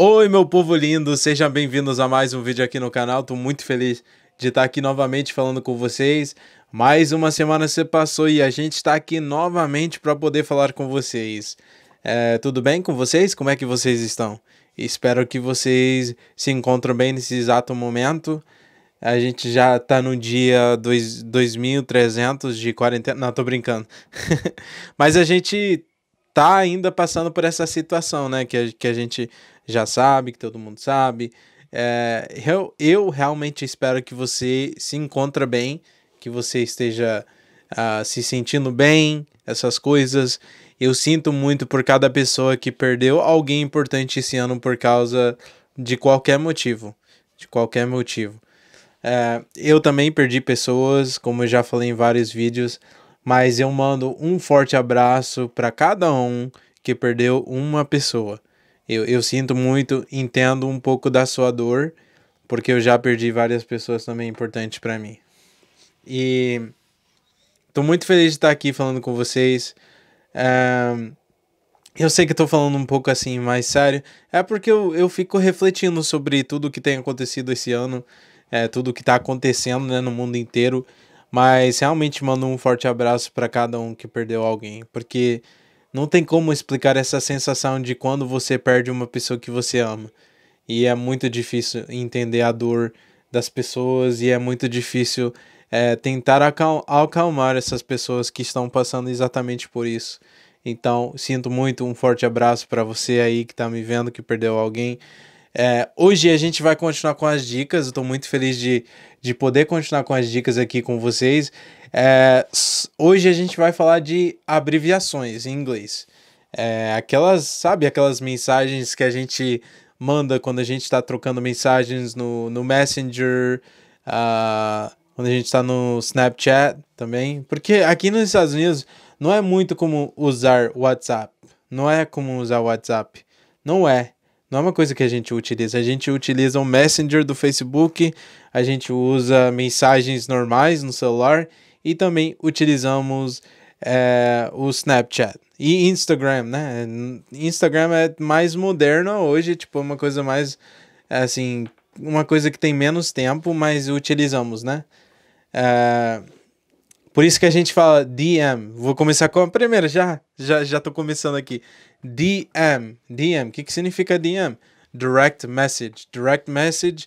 Oi, meu povo lindo, sejam bem-vindos a mais um vídeo aqui no canal. Tô muito feliz de estar aqui novamente falando com vocês. Mais uma semana se passou e a gente está aqui novamente para poder falar com vocês. É, tudo bem com vocês? Como é que vocês estão? Espero que vocês se encontram bem nesse exato momento. A gente já está no dia 2.300 de quarentena. Não, tô brincando. Mas a gente tá ainda passando por essa situação, né? Que a, que a gente já sabe, que todo mundo sabe. É, eu, eu realmente espero que você se encontre bem, que você esteja uh, se sentindo bem, essas coisas. Eu sinto muito por cada pessoa que perdeu alguém importante esse ano por causa de qualquer motivo. De qualquer motivo. É, eu também perdi pessoas, como eu já falei em vários vídeos mas eu mando um forte abraço para cada um que perdeu uma pessoa. Eu, eu sinto muito, entendo um pouco da sua dor, porque eu já perdi várias pessoas também importantes para mim. E tô muito feliz de estar aqui falando com vocês. É... Eu sei que tô falando um pouco assim, mais sério. É porque eu, eu fico refletindo sobre tudo que tem acontecido esse ano, é, tudo que tá acontecendo né, no mundo inteiro. Mas realmente mando um forte abraço para cada um que perdeu alguém, porque não tem como explicar essa sensação de quando você perde uma pessoa que você ama. E é muito difícil entender a dor das pessoas e é muito difícil é, tentar acal acalmar essas pessoas que estão passando exatamente por isso. Então, sinto muito, um forte abraço para você aí que está me vendo, que perdeu alguém. É, hoje a gente vai continuar com as dicas. Eu tô muito feliz de, de poder continuar com as dicas aqui com vocês. É, hoje a gente vai falar de abreviações em inglês. É, aquelas, sabe, aquelas mensagens que a gente manda quando a gente está trocando mensagens no, no Messenger, uh, quando a gente está no Snapchat também. Porque aqui nos Estados Unidos não é muito como usar WhatsApp. Não é como usar WhatsApp. Não é. Não é uma coisa que a gente utiliza. A gente utiliza o um Messenger do Facebook, a gente usa mensagens normais no celular e também utilizamos é, o Snapchat e Instagram, né? Instagram é mais moderno hoje, tipo, é uma coisa mais assim, uma coisa que tem menos tempo, mas utilizamos, né? É, por isso que a gente fala DM. Vou começar com a primeira, já, já, já tô começando aqui. DM, DM, o que, que significa DM? Direct Message. Direct Message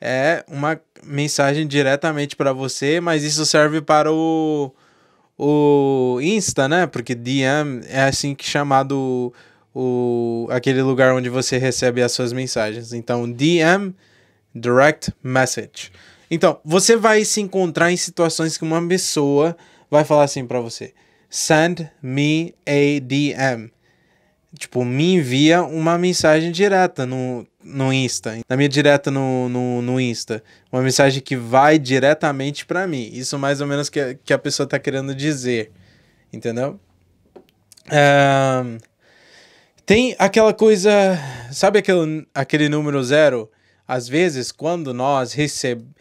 é uma mensagem diretamente para você, mas isso serve para o, o Insta, né? Porque DM é assim que chamado o, aquele lugar onde você recebe as suas mensagens. Então, DM, Direct Message. Então, você vai se encontrar em situações que uma pessoa vai falar assim para você: Send me a DM. Tipo, me envia uma mensagem direta no, no Insta, na minha direta no, no, no Insta. Uma mensagem que vai diretamente para mim. Isso mais ou menos que, a, que a pessoa tá querendo dizer. Entendeu? Um, tem aquela coisa. Sabe aquele, aquele número zero? Às vezes, quando nós recebemos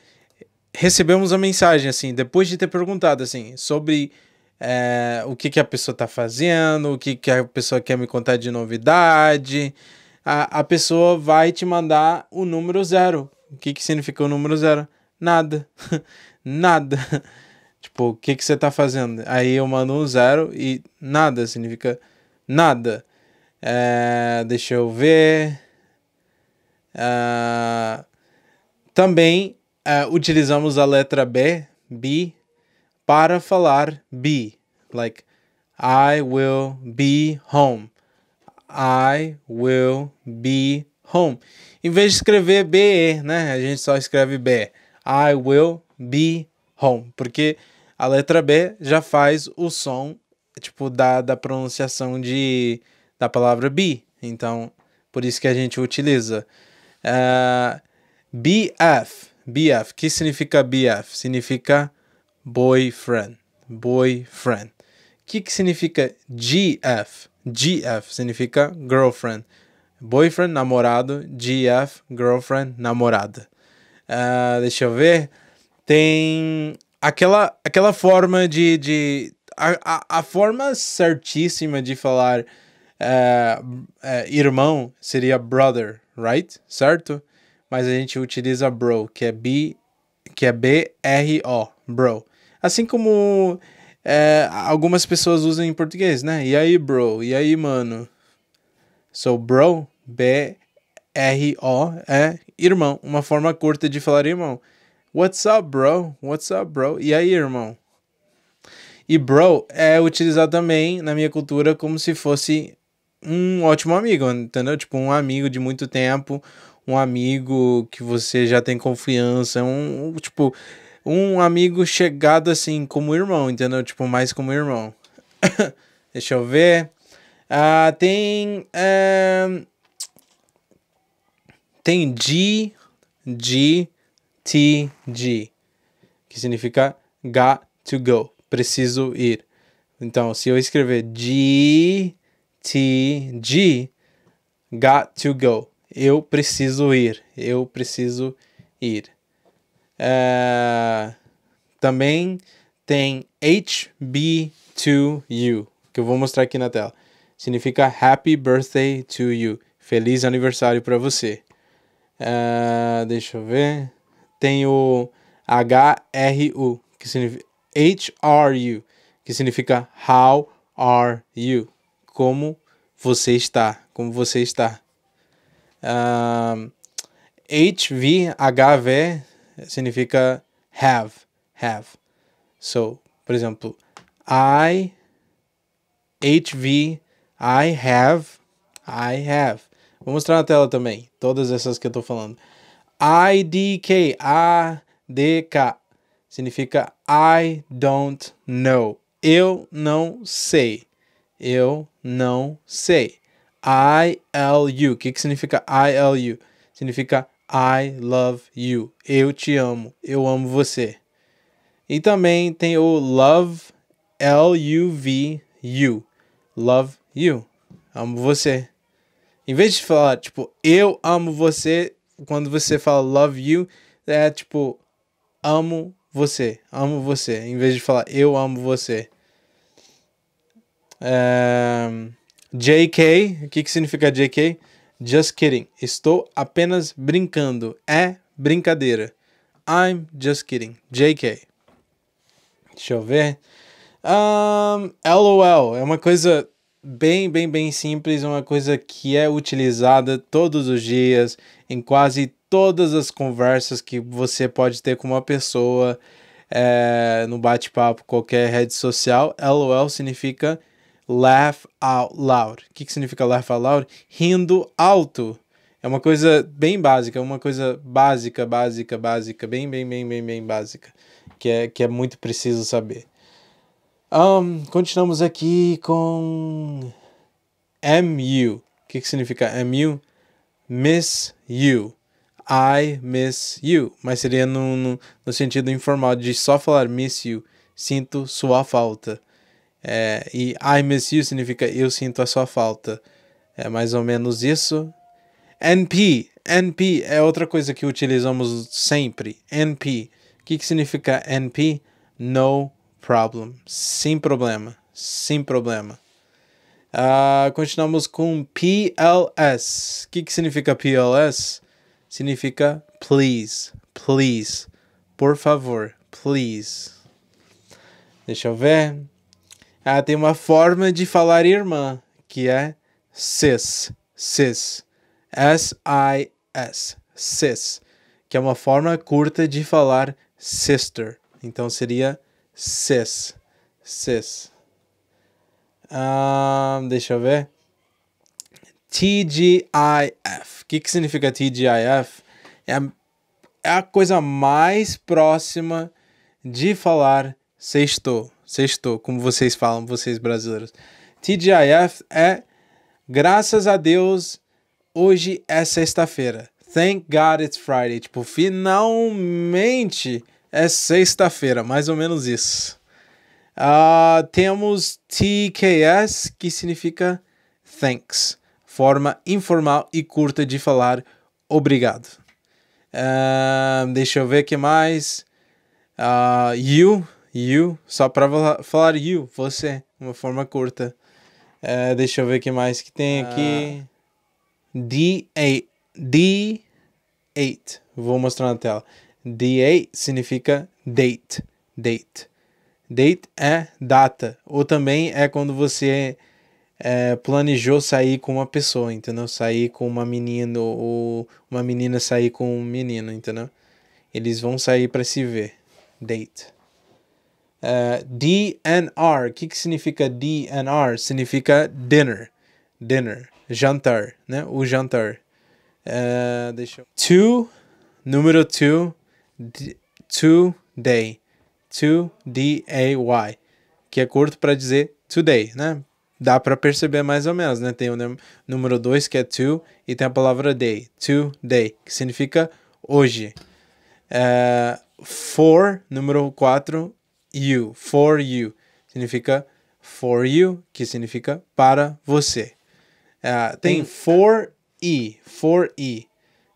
recebemos a mensagem, assim, depois de ter perguntado, assim, sobre é, o que, que a pessoa está fazendo, o que, que a pessoa quer me contar de novidade, a, a pessoa vai te mandar o número zero. O que, que significa o número zero? Nada. nada. tipo, o que, que você está fazendo? Aí eu mando um zero e nada significa nada. É, deixa eu ver. É, também uh, utilizamos a letra B, B, para falar be. Like, I will be home. I will be home. Em vez de escrever BE, né? A gente só escreve B. I will be home. Porque a letra B já faz o som, tipo, da, da pronunciação de, da palavra be. Então, por isso que a gente utiliza. Uh, é, BF BF. que significa BF? Significa boyfriend. Boyfriend. O que, que significa GF? GF significa girlfriend. Boyfriend, namorado. GF, girlfriend, namorada. Uh, deixa eu ver. Tem aquela, aquela forma de. de a, a, a forma certíssima de falar uh, uh, irmão seria brother, right? Certo? mas a gente utiliza bro, que é B, que é B R O, bro. Assim como é, algumas pessoas usam em português, né? E aí, bro? E aí, mano? So, bro, B R O é irmão, uma forma curta de falar irmão. What's up, bro? What's up, bro? E aí, irmão? E bro é utilizado também na minha cultura como se fosse um ótimo amigo, entendeu? Tipo, um amigo de muito tempo, um amigo que você já tem confiança, um, um tipo um amigo chegado assim como irmão, entendeu? Tipo mais como irmão. Deixa eu ver. Ah, tem é... tem G G T G que significa got to go, preciso ir. Então, se eu escrever G T G got to go, eu preciso ir, eu preciso ir. Uh, também tem HB2U, que eu vou mostrar aqui na tela. Significa Happy Birthday to You. Feliz aniversário para você. Uh, deixa eu ver. Tem o HRU, que significa HRU, que significa How Are You? Como você está? Como você está? Uh, HVHV significa have, have. So, por exemplo, I, HV, I have, I have. Vou mostrar na tela também, todas essas que eu tô falando. IDK, ADK, significa I don't know. Eu não sei. Eu não sei. ILU. O que, que significa ILU? Significa I love you. Eu te amo. Eu amo você. E também tem o love, L-U-V, you. Love you. Amo você. Em vez de falar, tipo, eu amo você, quando você fala love you, é tipo, amo você. Amo você. Em vez de falar eu amo você. É, JK, o que, que significa JK? Just kidding. Estou apenas brincando. É brincadeira. I'm just kidding. JK. Deixa eu ver. Um, LOL é uma coisa bem, bem, bem simples, uma coisa que é utilizada todos os dias, em quase todas as conversas que você pode ter com uma pessoa, é, no bate-papo, qualquer rede social. LOL significa laugh out loud. O que, que significa laugh out loud? Rindo alto. É uma coisa bem básica, uma coisa básica, básica, básica, bem, bem, bem, bem, bem básica, que é, que é muito preciso saber. Um, continuamos aqui com MU. O que, que significa MU? Miss you. I miss you. Mas seria no, no, no sentido informal de só falar miss you. Sinto sua falta. É, e I miss you significa eu sinto a sua falta. É mais ou menos isso. NP. NP é outra coisa que utilizamos sempre. NP. O que, que significa NP? No problem. Sem problema. Sem problema. Uh, continuamos com PLS. O que, que significa PLS? Significa please. Please. Por favor. Please. Deixa eu ver. Ela tem uma forma de falar irmã, que é sis sis S-I-S, sis, que é uma forma curta de falar sister. Então seria sis sis. Um, ah, deixa eu ver. TGIF. O que, que significa TGIF? É a, é a coisa mais próxima de falar sextou sextou, como vocês falam, vocês brasileiros. TGIF é graças a Deus, hoje é sexta-feira. Thank God it's Friday. Tipo, finalmente é sexta-feira, mais ou menos isso. Uh, temos TKS, que significa thanks, forma informal e curta de falar obrigado. Uh, deixa eu ver o que mais. Uh, you you, só para falar you, você, uma forma curta. Uh, deixa eu ver o que mais que tem ah. aqui. D8. D8. Vou mostrar na tela. D8 significa date. Date. Date é data. Ou também é quando você é, planejou sair com uma pessoa, entendeu? Sair com uma menina ou uma menina sair com um menino, entendeu? Eles vão sair para se ver. Date. Uh, DNR, o que, que significa DNR? Significa dinner, dinner, jantar, né? O jantar. Uh, deixa eu... To, número 2, today, to, D-A-Y, que é curto para dizer today, né? Dá para perceber mais ou menos, né? Tem o número 2 que é to e tem a palavra day, today, que significa hoje. Uh, é, for, número 4, you, for you, significa for you, que significa para você. Uh, tem for e, for e,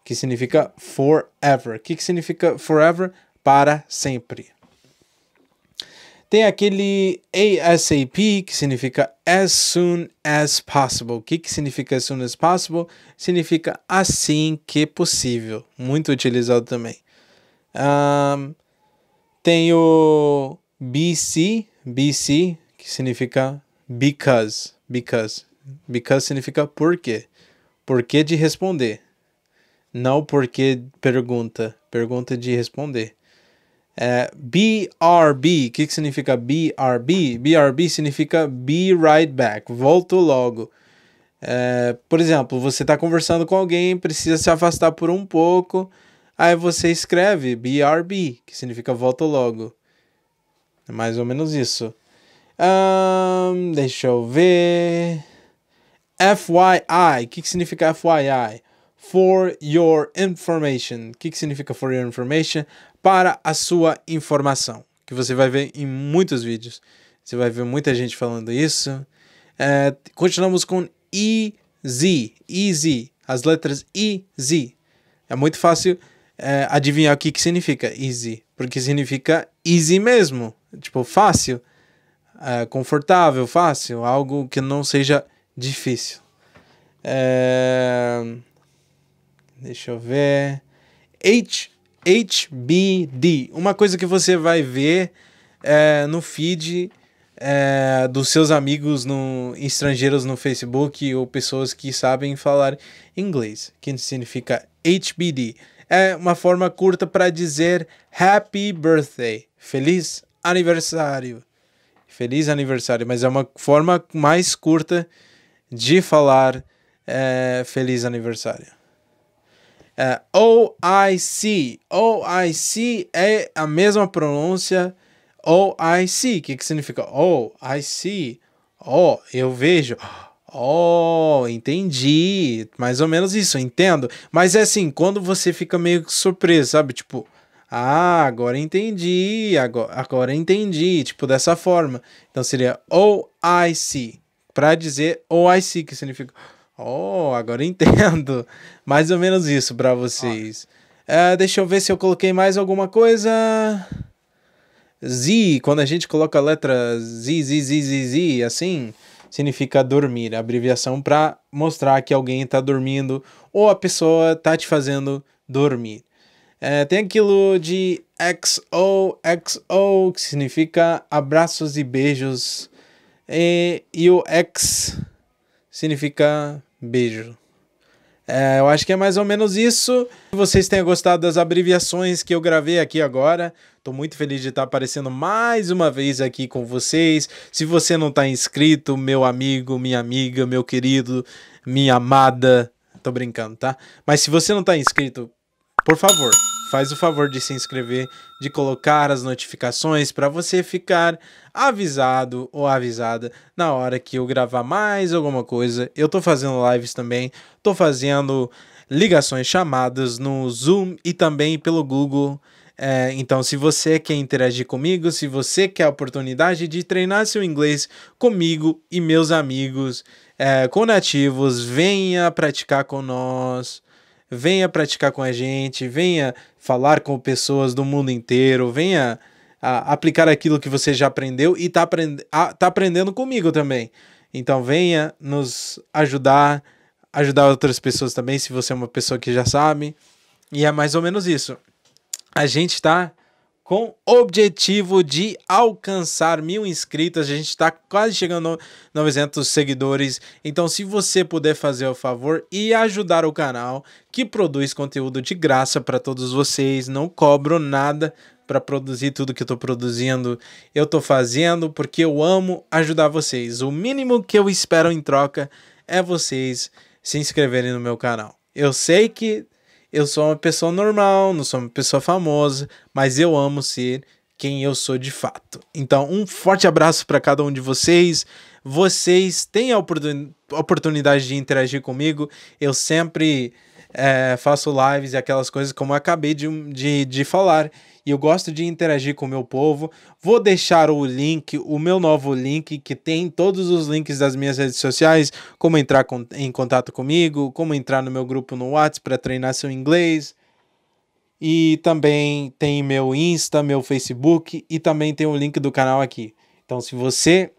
que significa forever. O que, que significa forever? Para sempre. Tem aquele ASAP, que significa as soon as possible. O que, que significa as soon as possible? Significa assim que possível. Muito utilizado também. Um, tem o BC, BC, que significa because, because. Because significa por quê. que de responder. Não porque pergunta. Pergunta de responder. É, BRB, o que, que significa BRB? BRB significa be right back, volto logo. É, por exemplo, você está conversando com alguém, precisa se afastar por um pouco, aí você escreve BRB, que significa volto logo. É mais ou menos isso. Um, deixa eu ver. FYI. O que, que significa FYI? For your information. O que, que significa for your information? Para a sua informação. Que você vai ver em muitos vídeos. Você vai ver muita gente falando isso. É, continuamos com EZ. EZ. As letras EZ. É muito fácil é, adivinhar o que, que significa EZ. Porque significa easy mesmo tipo, fácil, é, confortável, fácil, algo que não seja difícil. É... Deixa eu ver. H, HBD. Uma coisa que você vai ver é, no feed é, dos seus amigos no, estrangeiros no Facebook ou pessoas que sabem falar inglês, que significa HBD. É uma forma curta para dizer Happy Birthday. Feliz aniversário. Feliz aniversário, mas é uma forma mais curta de falar é, feliz aniversário. É, OIC. OIC é a mesma pronúncia OIC. O que, que significa? Oh, I see. Oh, eu vejo. Oh, entendi. Mais ou menos isso, entendo. Mas é assim, quando você fica meio surpreso, sabe? Tipo, ah, agora entendi, agora, agora entendi, tipo dessa forma. Então seria oh I see, para dizer oh I see, que significa oh, agora entendo. Mais ou menos isso para vocês. Ah. Uh, deixa eu ver se eu coloquei mais alguma coisa. Z, quando a gente coloca a letra Z, Z, Z, Z, Z, assim, significa dormir, abreviação para mostrar que alguém está dormindo ou a pessoa está te fazendo dormir. Eh, tem aquilo de XOXO, XO, que significa abraços e beijos. E, e o X significa beijo. É, eu acho que é mais ou menos isso. Que vocês tenham gostado das abreviações que eu gravei aqui agora. Estou muito feliz de estar aparecendo mais uma vez aqui com vocês. Se você não está inscrito, meu amigo, minha amiga, meu querido, minha amada, tô brincando, tá? Mas se você não está inscrito, por favor, faz o favor de se inscrever, de colocar as notificações para você ficar avisado ou avisada na hora que eu gravar mais alguma coisa. Eu tô fazendo lives também, tô fazendo ligações chamadas no Zoom e também pelo Google. É, então, se você quer interagir comigo, se você quer a oportunidade de treinar seu inglês comigo e meus amigos é, com nativos, venha praticar com nós venha praticar com a gente, venha falar com pessoas do mundo inteiro, venha a, aplicar aquilo que você já aprendeu e está aprend tá aprendendo comigo também. Então venha nos ajudar, ajudar outras pessoas também, se você é uma pessoa que já sabe. E é mais ou menos isso. A gente está com objetivo de alcançar mil inscritas. A gente está quase chegando a 900 seguidores. Então, se você puder fazer o favor e ajudar o canal, que produz conteúdo de graça para todos vocês, não cobro nada para produzir tudo que eu estou produzindo. Eu estou fazendo porque eu amo ajudar vocês. O mínimo que eu espero em troca é vocês se inscreverem no meu canal. Eu sei que eu sou uma pessoa normal, não sou uma pessoa famosa, mas eu amo ser quem eu sou de fato. Então, um forte abraço para cada um de vocês. Vocês têm a oportun oportunidade de interagir comigo. Eu sempre é, faço lives e aquelas coisas como eu acabei de, de, de falar. E eu gosto de interagir com o meu povo. Vou deixar o link, o meu novo link, que tem todos os links das minhas redes sociais, como entrar com, em contato comigo, como entrar no meu grupo no WhatsApp para treinar seu inglês. E também tem meu Insta, meu Facebook e também tem o link do canal aqui. Então, se você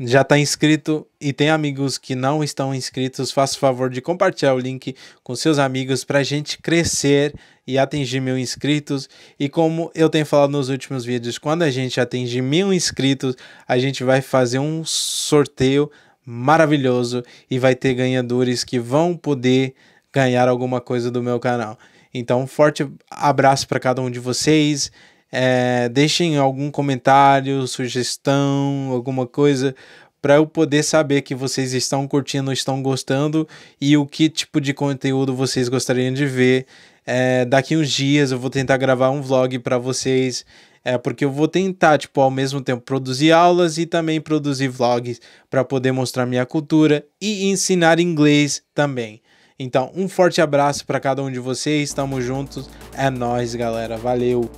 já está inscrito e tem amigos que não estão inscritos, faça o favor de compartilhar o link com seus amigos para a gente crescer e atingir mil inscritos. E como eu tenho falado nos últimos vídeos, quando a gente atingir mil inscritos, a gente vai fazer um sorteio maravilhoso e vai ter ganhadores que vão poder ganhar alguma coisa do meu canal. Então, um forte abraço para cada um de vocês. É, deixem algum comentário, sugestão, alguma coisa para eu poder saber que vocês estão curtindo, estão gostando e o que tipo de conteúdo vocês gostariam de ver. É, daqui uns dias eu vou tentar gravar um vlog para vocês, é, porque eu vou tentar, tipo, ao mesmo tempo produzir aulas e também produzir vlogs para poder mostrar minha cultura e ensinar inglês também. Então, um forte abraço para cada um de vocês, Estamos juntos, é nós, galera, valeu.